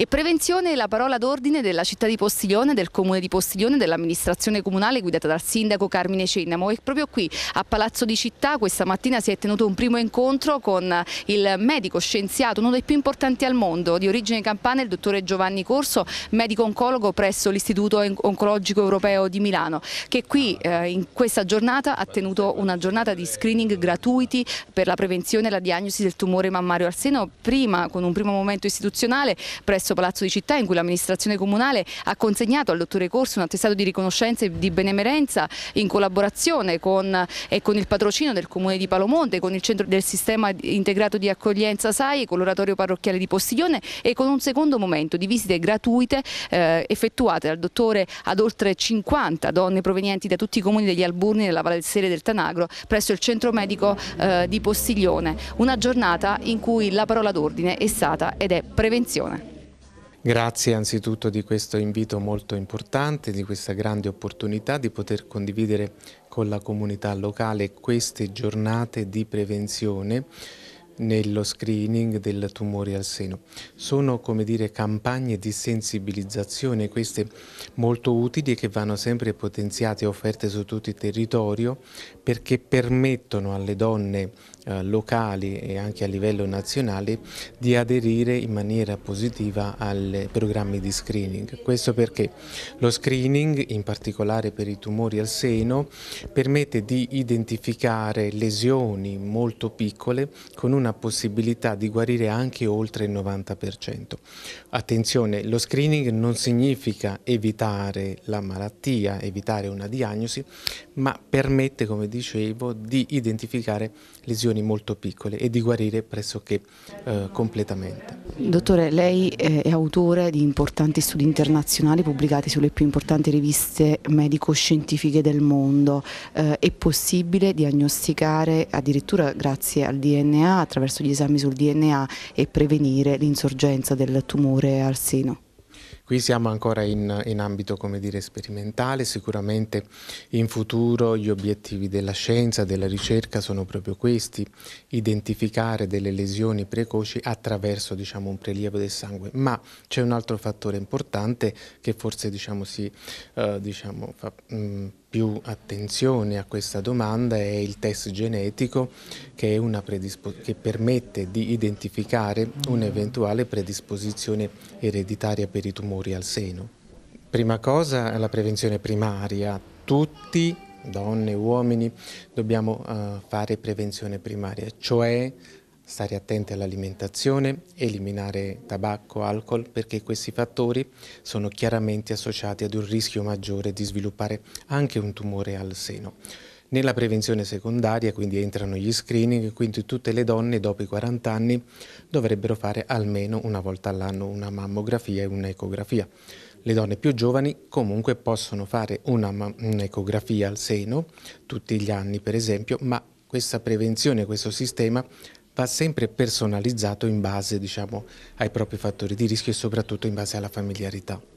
E prevenzione è la parola d'ordine della città di Postiglione, del comune di Postiglione, dell'amministrazione comunale guidata dal sindaco Carmine Cennamo. E proprio qui a Palazzo di Città questa mattina si è tenuto un primo incontro con il medico scienziato, uno dei più importanti al mondo, di origine campana, il dottore Giovanni Corso, medico oncologo presso l'Istituto Oncologico Europeo di Milano, che qui eh, in questa giornata ha tenuto una giornata di screening gratuiti per la prevenzione e la diagnosi del tumore mammario al seno, prima con un primo momento istituzionale presso presso Palazzo di Città in cui l'amministrazione comunale ha consegnato al dottore Corso un attestato di riconoscenza e di benemerenza in collaborazione con, e eh, con il patrocino del Comune di Palomonte, con il centro del sistema integrato di accoglienza SAI, con l'oratorio parrocchiale di Postiglione e con un secondo momento di visite gratuite eh, effettuate dal dottore ad oltre 50 donne provenienti da tutti i comuni degli Alburni, nella Valle del Sere del Tanagro presso il centro medico eh, di Postiglione. Una giornata in cui la parola d'ordine è stata ed è prevenzione. Grazie anzitutto di questo invito molto importante, di questa grande opportunità di poter condividere con la comunità locale queste giornate di prevenzione nello screening del tumore al seno. Sono come dire campagne di sensibilizzazione queste molto utili e che vanno sempre potenziate e offerte su tutto il territorio perché permettono alle donne eh, locali e anche a livello nazionale di aderire in maniera positiva ai programmi di screening. Questo perché lo screening, in particolare per i tumori al seno, permette di identificare lesioni molto piccole con una una possibilità di guarire anche oltre il 90%. Attenzione, lo screening non significa evitare la malattia, evitare una diagnosi, ma permette, come dicevo, di identificare lesioni molto piccole e di guarire pressoché eh, completamente. Dottore, lei eh, è autore di importanti studi internazionali pubblicati sulle più importanti riviste medico-scientifiche del mondo. Eh, è possibile diagnosticare addirittura grazie al DNA, attraverso gli esami sul DNA e prevenire l'insorgenza del tumore al seno? Qui siamo ancora in, in ambito dire, sperimentale, sicuramente in futuro gli obiettivi della scienza, della ricerca sono proprio questi, identificare delle lesioni precoci attraverso diciamo, un prelievo del sangue, ma c'è un altro fattore importante che forse diciamo, si eh, diciamo, fa... Mh, mm, più attenzione a questa domanda è il test genetico che, che, permette di identificare un'eventuale predisposizione ereditaria per i tumori tumori al seno. Prima cosa è la prevenzione primaria. Tutti, donne, e uomini, dobbiamo uh, fare prevenzione primaria, cioè stare attenti all'alimentazione, eliminare tabacco, alcol, perché questi fattori sono chiaramente associati ad un rischio maggiore di sviluppare anche un tumore al seno. Nella prevenzione secondaria quindi entrano gli screening, quindi tutte le donne dopo i 40 anni dovrebbero fare almeno una volta all'anno una mammografia e un'ecografia. Le donne più giovani comunque possono fare un'ecografia al seno tutti gli anni per esempio, ma questa prevenzione, questo sistema va sempre personalizzato in base diciamo, ai propri fattori di rischio e soprattutto in base alla familiarità.